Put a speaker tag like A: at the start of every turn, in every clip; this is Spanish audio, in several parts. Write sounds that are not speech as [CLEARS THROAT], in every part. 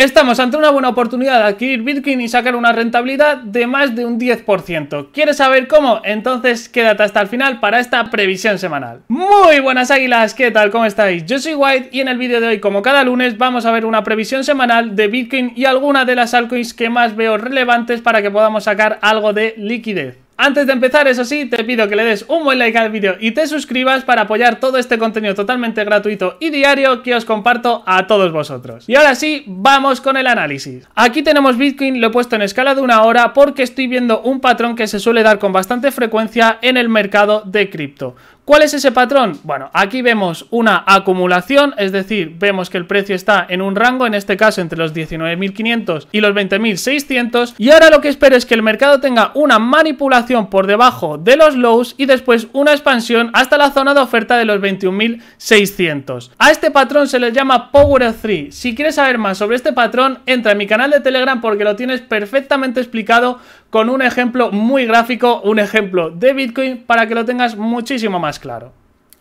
A: Estamos ante una buena oportunidad de adquirir Bitcoin y sacar una rentabilidad de más de un 10%. ¿Quieres saber cómo? Entonces quédate hasta el final para esta previsión semanal. Muy buenas águilas, ¿qué tal? ¿Cómo estáis? Yo soy White y en el vídeo de hoy, como cada lunes, vamos a ver una previsión semanal de Bitcoin y alguna de las altcoins que más veo relevantes para que podamos sacar algo de liquidez. Antes de empezar, eso sí, te pido que le des un buen like al vídeo y te suscribas para apoyar todo este contenido totalmente gratuito y diario que os comparto a todos vosotros. Y ahora sí, vamos con el análisis. Aquí tenemos Bitcoin, lo he puesto en escala de una hora porque estoy viendo un patrón que se suele dar con bastante frecuencia en el mercado de cripto. ¿Cuál es ese patrón? Bueno, aquí vemos una acumulación, es decir, vemos que el precio está en un rango, en este caso entre los 19.500 y los 20.600, y ahora lo que espero es que el mercado tenga una manipulación por debajo de los lows y después una expansión hasta la zona de oferta de los 21.600. A este patrón se le llama Power 3. Si quieres saber más sobre este patrón, entra en mi canal de Telegram porque lo tienes perfectamente explicado con un ejemplo muy gráfico, un ejemplo de Bitcoin para que lo tengas muchísimo más claro.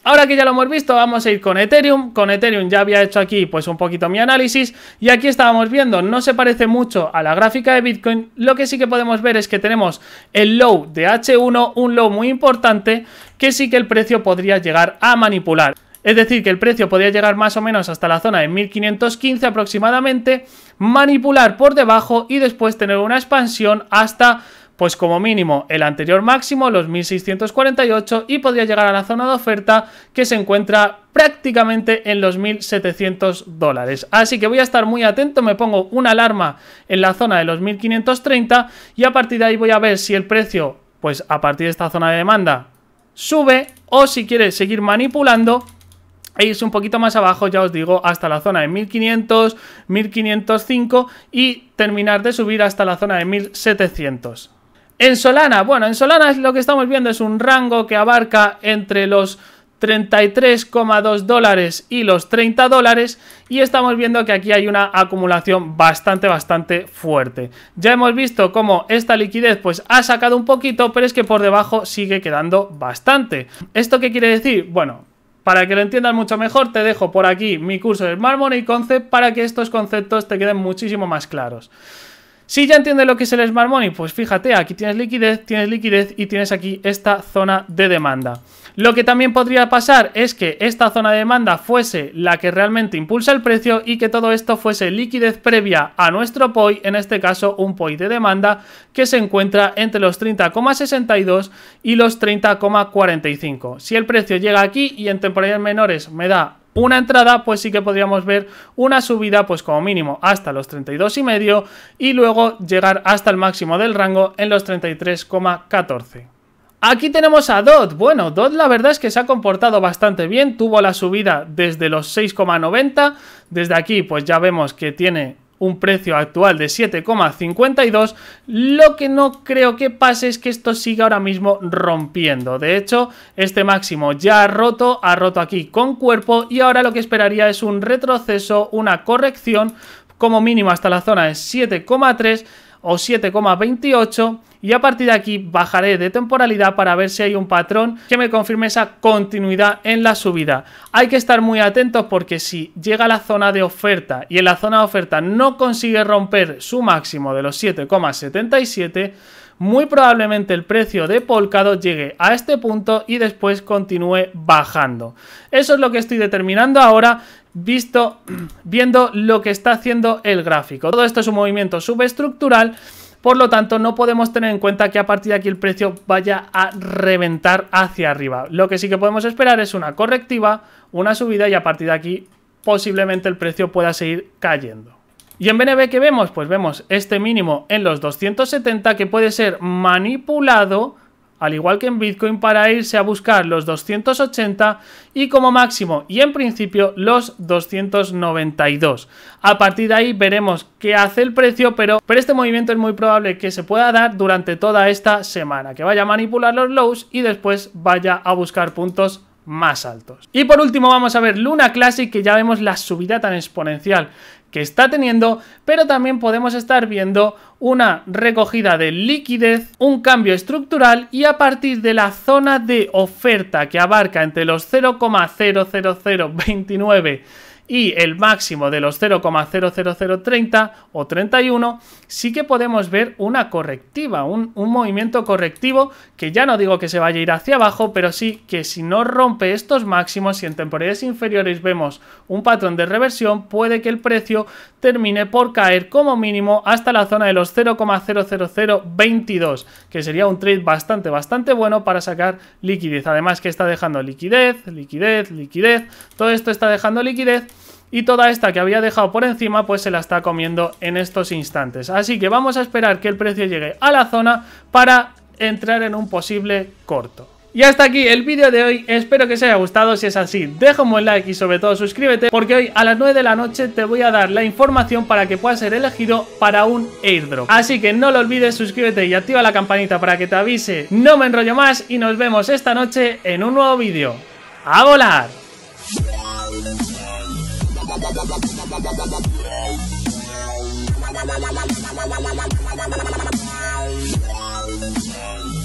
A: Ahora que ya lo hemos visto, vamos a ir con Ethereum. Con Ethereum ya había hecho aquí pues un poquito mi análisis y aquí estábamos viendo, no se parece mucho a la gráfica de Bitcoin. Lo que sí que podemos ver es que tenemos el low de H1, un low muy importante que sí que el precio podría llegar a manipular. Es decir, que el precio podría llegar más o menos hasta la zona de 1515 aproximadamente, manipular por debajo y después tener una expansión hasta pues como mínimo el anterior máximo, los 1648, y podría llegar a la zona de oferta que se encuentra prácticamente en los 1700 dólares. Así que voy a estar muy atento, me pongo una alarma en la zona de los 1530 y a partir de ahí voy a ver si el precio, pues a partir de esta zona de demanda, sube o si quiere seguir manipulando, e irse un poquito más abajo, ya os digo, hasta la zona de 1500, 1505 y terminar de subir hasta la zona de 1700. En Solana, bueno, en Solana lo que estamos viendo es un rango que abarca entre los 33,2 dólares y los 30 dólares y estamos viendo que aquí hay una acumulación bastante bastante fuerte ya hemos visto cómo esta liquidez pues ha sacado un poquito pero es que por debajo sigue quedando bastante esto qué quiere decir bueno para que lo entiendas mucho mejor, te dejo por aquí mi curso de Smart Money Concept para que estos conceptos te queden muchísimo más claros. Si ya entiendes lo que es el Smart Money, pues fíjate, aquí tienes liquidez, tienes liquidez y tienes aquí esta zona de demanda. Lo que también podría pasar es que esta zona de demanda fuese la que realmente impulsa el precio y que todo esto fuese liquidez previa a nuestro POI, en este caso un POI de demanda que se encuentra entre los 30,62 y los 30,45. Si el precio llega aquí y en temporadas menores me da una entrada, pues sí que podríamos ver una subida, pues como mínimo hasta los 32,5 y y luego llegar hasta el máximo del rango en los 33,14. Aquí tenemos a DOT. Bueno, DOT la verdad es que se ha comportado bastante bien. Tuvo la subida desde los 6,90. Desde aquí pues ya vemos que tiene un precio actual de 7,52. Lo que no creo que pase es que esto siga ahora mismo rompiendo. De hecho, este máximo ya ha roto, ha roto aquí con cuerpo y ahora lo que esperaría es un retroceso, una corrección como mínimo hasta la zona de 7,3 o 7,28 y a partir de aquí bajaré de temporalidad para ver si hay un patrón que me confirme esa continuidad en la subida. Hay que estar muy atentos porque si llega a la zona de oferta y en la zona de oferta no consigue romper su máximo de los 7,77, muy probablemente el precio de polcado llegue a este punto y después continúe bajando. Eso es lo que estoy determinando ahora visto [CLEARS THROAT] viendo lo que está haciendo el gráfico. Todo esto es un movimiento subestructural por lo tanto, no podemos tener en cuenta que a partir de aquí el precio vaya a reventar hacia arriba. Lo que sí que podemos esperar es una correctiva, una subida y a partir de aquí posiblemente el precio pueda seguir cayendo. Y en BNB qué vemos, pues vemos este mínimo en los 270 que puede ser manipulado al igual que en Bitcoin, para irse a buscar los 280 y como máximo y en principio los 292. A partir de ahí veremos qué hace el precio, pero, pero este movimiento es muy probable que se pueda dar durante toda esta semana, que vaya a manipular los lows y después vaya a buscar puntos más altos. Y por último vamos a ver Luna Classic que ya vemos la subida tan exponencial que está teniendo, pero también podemos estar viendo una recogida de liquidez, un cambio estructural y a partir de la zona de oferta que abarca entre los 0,00029 y el máximo de los 0,00030 o 31, sí que podemos ver una correctiva, un, movimiento correctivo que ya no digo que se vaya a ir hacia abajo, pero sí que si no rompe estos máximos y en temporalidades inferiores vemos un patrón de reversión, puede que el precio termine por caer como mínimo hasta la zona de los 0,00022, que sería un trade bastante, bastante bueno para sacar liquidez. Además que está dejando liquidez, liquidez, liquidez, todo esto está dejando liquidez y toda esta que había dejado por encima pues se la está comiendo en estos instantes. Así que vamos a esperar que el precio llegue a la zona para entrar en un posible corto. Y hasta aquí el vídeo de hoy, espero que os haya gustado, si es así deja un like y sobre todo suscríbete porque hoy a las 9 de la noche te voy a dar la información para que puedas ser elegido para un airdrop. Así que no lo olvides, suscríbete y activa la campanita para que te avise, no me enrollo más y nos vemos esta noche en un nuevo vídeo. ¡A volar! Wow.